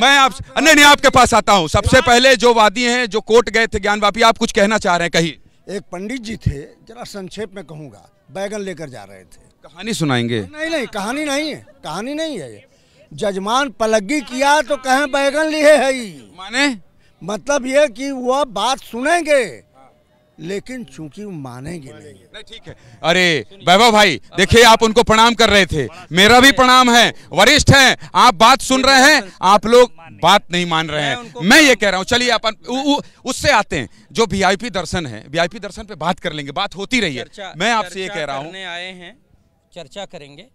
मैं आप नहीं नहीं आपके पास आता हूँ सबसे पहले जो वादी हैं जो कोर्ट गए थे ज्ञान वापी आप कुछ कहना चाह रहे हैं कहिए एक पंडित जी थे जरा संक्षेप में कहूँगा बैगन लेकर जा रहे थे कहानी सुनाएंगे नहीं नहीं कहानी नहीं है कहानी नहीं है जजमान पलगी किया तो कहे बैगन लिए है माने मतलब ये कि वह बात सुनेंगे लेकिन चूंकि मानेंगे नहीं ठीक है अरे वैभव भाई देखिए आप उनको प्रणाम कर रहे थे मेरा भी प्रणाम है वरिष्ठ हैं आप बात सुन रहे हैं आप लोग बात नहीं मान रहे हैं मैं ये कह रहा हूँ चलिए अपन उससे आते हैं जो वीआईपी दर्शन है वीआईपी दर्शन पे बात कर लेंगे बात होती रही है मैं आपसे ये कह रहा हूँ आए हैं चर्चा करेंगे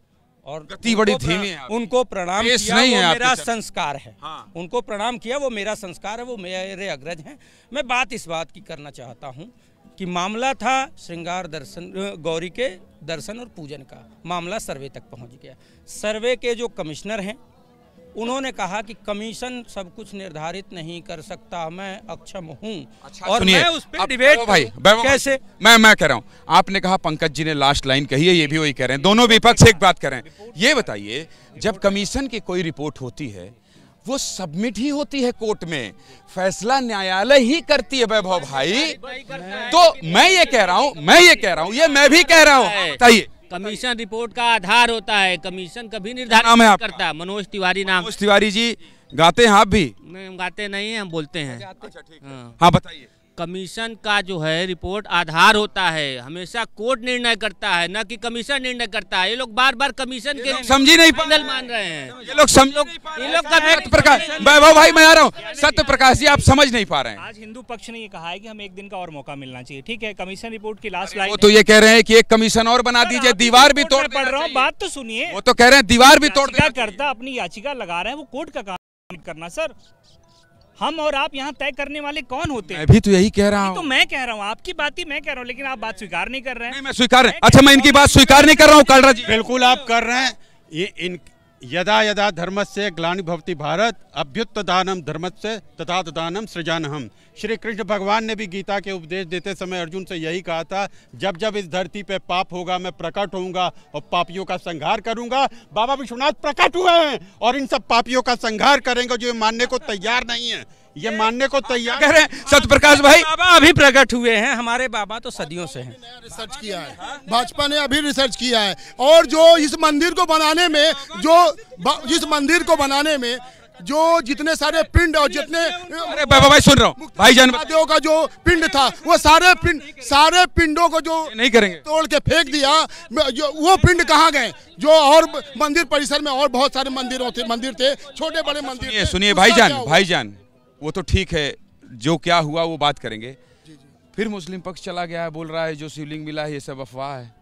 और गति बड़ी धीमी है उनको प्रणाम किया नहीं वो है मेरा संस्कार है हाँ। उनको प्रणाम किया वो मेरा संस्कार है वो मेरे अग्रज हैं मैं बात इस बात की करना चाहता हूँ कि मामला था श्रृंगार दर्शन गौरी के दर्शन और पूजन का मामला सर्वे तक पहुंच गया सर्वे के जो कमिश्नर हैं उन्होंने कहा कि कमीशन सब कुछ निर्धारित नहीं कर सकता मैं अक्षम हूँ अच्छा, और मैं उस पर डिबेट भाई कैसे मैं मैं कह रहा हूँ आपने कहा पंकज जी ने लास्ट लाइन कही है ये भी वही कह रहे हैं दोनों विपक्ष एक बात करें ये बताइए जब कमीशन की कोई रिपोर्ट होती है वो सबमिट ही होती है कोर्ट में फैसला न्यायालय ही करती है वैभव भाई तो मैं ये कह रहा हूँ मैं ये कह रहा हूँ ये मैं भी कह रहा हूँ कमीशन रिपोर्ट का आधार होता है कमीशन कभी निर्धारण नाम है आप करता मनोज तिवारी नाम मनोज तिवारी जी गाते हैं आप भी नहीं गाते नहीं है हम बोलते हैं अच्छा, हाँ बताइए कमीशन का जो है रिपोर्ट आधार होता है हमेशा कोर्ट निर्णय करता है न कि कमीशन निर्णय करता है ये लोग बार बार कमीशन के समझी नहीं पैनल मान रहे हैं ये लोग समझ लोग सत्य प्रकाश वैभव भाई मैं आ रहा हूँ सत्य प्रकाश जी आप समझ नहीं पा रहे हैं आज हिंदू पक्ष ने ये कहा है कि हमें एक दिन का और मौका मिलना चाहिए ठीक है कमीशन रिपोर्ट की लास्ट लाइन तो ये कह रहे हैं की एक कमीशन और बना दीजिए दीवार भी तोड़ पड़ रहा हूँ बात तो सुनिए वो तो कह रहे हैं दीवार भी तोड़ करता अपनी याचिका लगा रहे हैं वो कोर्ट का काम करना सर हम और आप यहाँ तय करने वाले कौन होते हैं अभी तो यही कह रहा तो हूँ तो मैं कह रहा हूँ आपकी बात ही मैं कह रहा हूँ लेकिन आप बात स्वीकार नहीं कर रहे हैं मैं स्वीकार अच्छा मैं इनकी बात स्वीकार नहीं कर रहा हूँ कालराज बिल्कुल आप कर रहे हैं ये इन यदा यदा धर्म से ग्लानी भवति भारत दानम धर्म से तथा दानम सृजान हम श्री कृष्ण भगवान ने भी गीता के उपदेश देते समय अर्जुन से यही कहा था जब जब इस धरती पे पाप होगा मैं प्रकट होऊंगा और पापियों का संहार करूंगा बाबा विश्वनाथ प्रकट हुए हैं और इन सब पापियों का संहार करेंगे जो मानने को तैयार नहीं है ये मानने को तैयार कह रहे हैं सत्यप्रकाश भाई बाबा अभी प्रकट हुए हैं हमारे बाबा तो सदियों से हैं रिसर्च किया है भाजपा ने अभी रिसर्च किया है और जो इस मंदिर को बनाने में जो इस मंदिर को बनाने में जो जितने सारे पिंड और जितने अरे बाबा भाई सुन रहा हूँ भाई जान देव का जो पिंड था वो सारे पिंड सारे पिंडों को जो नहीं करेंगे तोड़ के फेंक दिया जो वो पिंड कहाँ गए जो और मंदिर परिसर में और बहुत सारे मंदिरों थे मंदिर थे छोटे बड़े मंदिर सुनिए भाई जान भाई जान वो तो ठीक है जो क्या हुआ वो बात करेंगे फिर मुस्लिम पक्ष चला गया है बोल रहा है जो शिवलिंग मिला है ये सब अफवाह है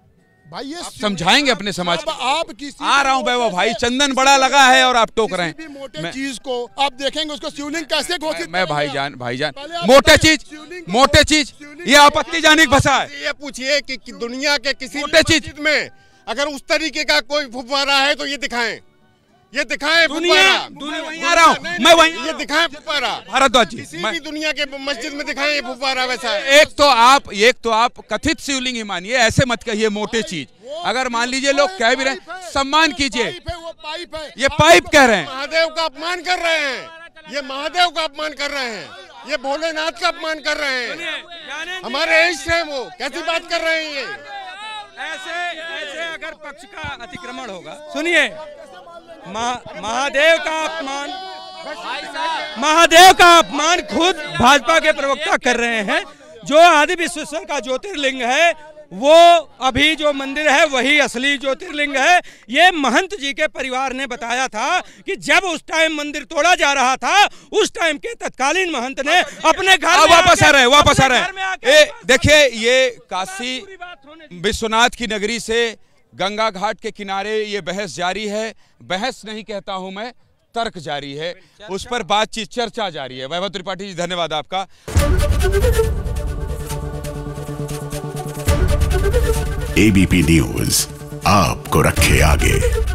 भाई ये समझाएंगे अपने समाज को आप किसी आ रहा हूँ भाई, भाई चंदन बड़ा लगा है और आप टोक रहे हैं मोटे चीज को आप देखेंगे उसको शिवलिंग कैसे घोषित मैं भाई जान मोटे चीज मोटे चीज ये आपत्तिजनक भाषा है ये पूछिए कि दुनिया के किसी मोटे चीज में अगर उस तरीके का कोई फुफवारा है तो ये दिखाएं ये दिखाए दुनिया मैं वही ये दिखाए फुफारा भारद्वाज किसी भी दुनिया के मस्जिद में दिखाए ये फुफारा वैसा एक तो आप एक तो आप कथित शिवलिंग ही मानिए ऐसे मत कहिए मोटे चीज अगर मान लीजिए लोग कह भी रहे सम्मान कीजिए ये पाइप कह रहे हैं महादेव का अपमान कर रहे हैं ये महादेव का अपमान कर रहे हैं ये भोलेनाथ का अपमान कर रहे हैं हमारे इष्ट है वो कैसी बात कर रहे हैं ये ऐसे ऐसे अगर पक्ष का अतिक्रमण होगा सुनिए महादेव का अपमान महादेव का अपमान खुद भाजपा के प्रवक्ता कर रहे हैं जो आदि विश्वेश्वर का ज्योतिर्लिंग है वो अभी जो मंदिर है वही असली ज्योतिर्लिंग है ये महंत जी के परिवार ने बताया था कि जब उस टाइम मंदिर तोड़ा जा रहा था उस टाइम के तत्कालीन महंत ने अपने घर वापस आ रहे हैं वापस आ रहे हैं देखिए ये काशी विश्वनाथ की नगरी से गंगा घाट के किनारे ये बहस जारी है बहस नहीं कहता हूं मैं तर्क जारी है उस पर बातचीत चर्चा जारी है वैभव त्रिपाठी जी धन्यवाद आपका एबीपी न्यूज आपको रखे आगे